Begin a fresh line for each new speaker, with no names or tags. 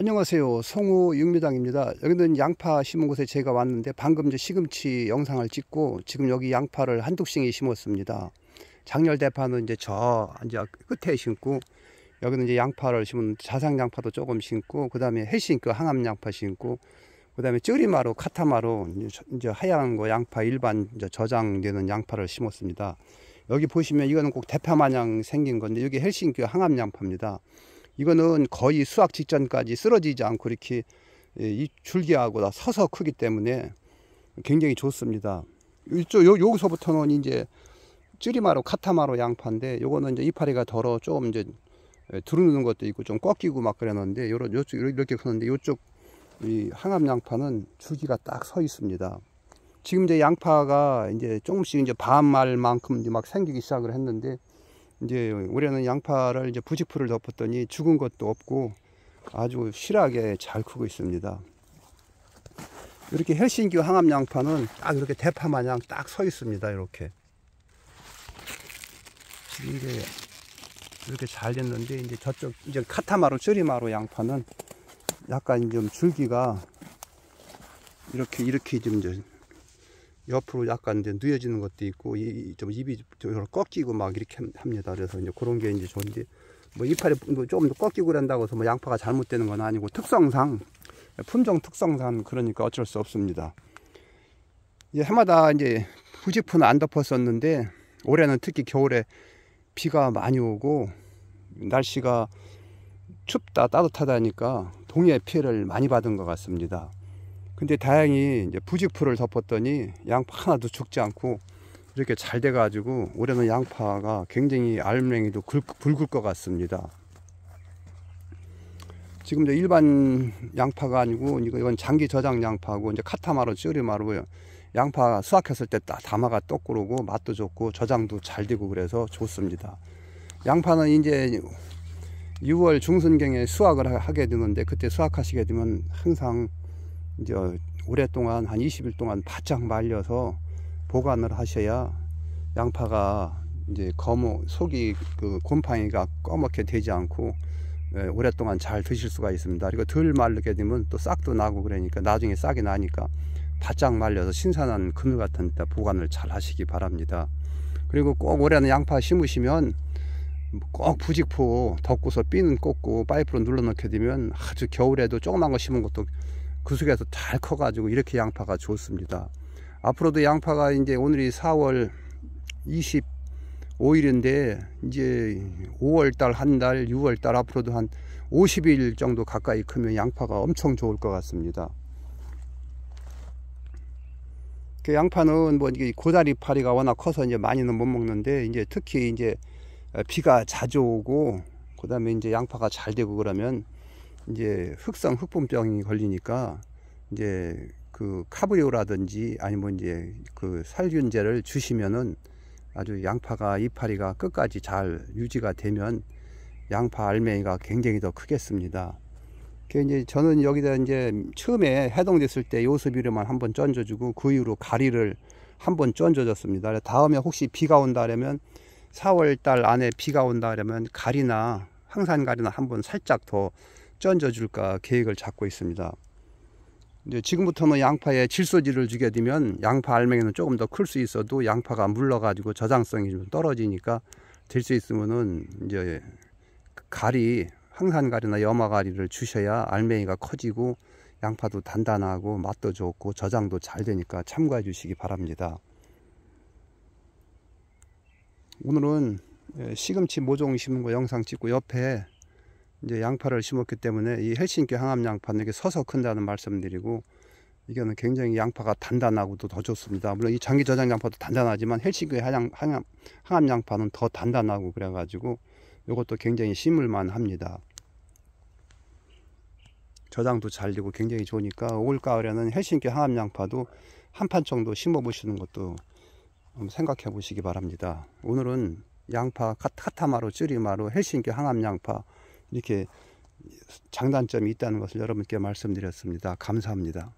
안녕하세요. 성우 육미당입니다. 여기는 양파 심은 곳에 제가 왔는데 방금 이제 시금치 영상을 찍고 지금 여기 양파를 한두 싱이 심었습니다. 작렬 대파는 이제 저 이제 끝에 심고 여기는 이제 양파를 심은 자상 양파도 조금 심고 그다음에 해신그 항암 양파 심고 그다음에 쩌리마루 카타마루 이제 하얀 거 양파 일반 이제 저장되는 양파를 심었습니다. 여기 보시면 이거는 꼭 대파 마냥 생긴 건데 여기 헬싱크 그 항암 양파입니다. 이거는 거의 수확 직전까지 쓰러지지 않고 이렇게 예, 이 줄기하고 다 서서 크기 때문에 굉장히 좋습니다. 이쪽 요, 여기서부터는 이제 쯔리마루카타마루 양파인데 요거는 이제 이파리가 덜어 조금 이제 예, 두르는 것도 있고 좀 꺾이고 막 그랬는데 요런 요쪽 이렇게 크는데 요쪽 이 항암 양파는 줄기가 딱 서 있습니다. 지금 이제 양파가 이제 조금씩 이제 반말만큼 이제 막 생기기 시작을 했는데 이제 올해는 양파를 이제 부직포를 덮었더니 죽은 것도 없고 아주 실하게 잘 크고 있습니다. 이렇게 헬싱기 항암 양파는 딱 이렇게 대파 마냥 딱 서 있습니다. 이렇게. 지금 이제 이렇게 잘 됐는데 이제 저쪽 이제 카타마로 쯔리마로 양파는 약간 좀 줄기가 이렇게 이렇게 좀 옆으로 약간 이제 누어지는 것도 있고 이좀 입이 좀 꺾이고 막 이렇게 합니다. 그래서 이제 그런 게 이제 좋은데 뭐 이파리 조금 뭐 더 꺾이고 그런다고 해서 뭐 양파가 잘못되는 건 아니고 특성상 품종 특성상 그러니까 어쩔 수 없습니다. 이제 해마다 이제 부지푼 안 덮었었는데 올해는 특히 겨울에 비가 많이 오고 날씨가 춥다 따뜻하다니까 동해 피해를 많이 받은 것 같습니다. 근데 다행히 이제 부직포를 덮었더니 양파 하나도 죽지 않고 이렇게 잘 돼가지고 올해는 양파가 굉장히 알맹이도 굵, 굵을 것 같습니다. 지금 이제 일반 양파가 아니고 이건 장기 저장 양파고 이제 카타마로 찌리마로 양파 수확했을 때 담아가 떡구르고 맛도 좋고 저장도 잘 되고 그래서 좋습니다. 양파는 이제 6월 중순경에 수확을 하게 되는데 그때 수확하시게 되면 항상 이제 오랫동안 한 20일 동안 바짝 말려서 보관을 하셔야 양파가 이제 검은 속이 그 곰팡이가 검맣게 되지 않고 예, 오랫동안 잘 드실 수가 있습니다. 그리고 덜 말르게 되면 또 싹도 나고 그러니까 나중에 싹이 나니까 바짝 말려서 신선한 그늘 같은 데 보관을 잘 하시기 바랍니다. 그리고 꼭 올해는 양파 심으시면 꼭 부직포 덮고서 삐는 꽂고 파이프로 눌러 넣게 되면 아주 겨울에도 조그만 거 심은 것도 그속에서잘 커가지고 이렇게 양파가 좋습니다. 앞으로도 양파가 이제 오늘이 4월 25일인데 이제 5월달 한 달, 6월달 앞으로도 한 50일 정도 가까이 크면 양파가 엄청 좋을 것 같습니다. 그 양파는 뭐 이게 고다리 파리가 워낙 커서 이제 많이는 못 먹는데 이제 특히 이제 비가 자주 오고 그다음에 이제 양파가 잘 되고 그러면 이제 흑성 흑분병이 걸리니까 이제 그 카브리오라든지 아니면 이제 그 살균제를 주시면은 아주 양파가 이파리가 끝까지 잘 유지가 되면 양파 알맹이가 굉장히 더 크겠습니다. 그 이제 저는 여기다 이제 처음에 해동됐을 때 요수비료만 한번 쫀져주고 그 이후로 가리를 한번 쫀져줬습니다. 다음에 혹시 비가 온다라면 4월달 안에 비가 온다라면 가리나 항산가리나 한번 살짝 더 축전 줄까 계획을 잡고 있습니다. 이제 지금부터는 양파에 질소질을 주게 되면 양파 알맹이는 조금 더 클 수 있어도 양파가 물러가지고 저장성이 좀 떨어지니까 될 수 있으면은 이제 가리 항산가리나 염화가리를 주셔야 알맹이가 커지고 양파도 단단하고 맛도 좋고 저장도 잘 되니까 참고해 주시기 바랍니다. 오늘은 예, 시금치 모종 심은 거 영상 찍고 옆에 이제 양파를 심었기 때문에 이 헬싱키 항암 양파는 이게 렇 서서 큰다는 말씀드리고 이거는 굉장히 양파가 단단하고도 더 좋습니다. 물론 이 장기 저장 양파도 단단하지만 헬싱키 항암, 항암, 항암 양파는 더 단단하고 그래가지고 이것도 굉장히 심을만 합니다. 저장도 잘 되고 굉장히 좋으니까 올 가을에는 헬싱키 항암 양파도 한 판 정도 심어 보시는 것도 생각해 보시기 바랍니다. 오늘은 양파 카타마로 쯔리마로 헬싱키 항암 양파 이렇게 장단점이 있다는 것을 여러분께 말씀드렸습니다. 감사합니다.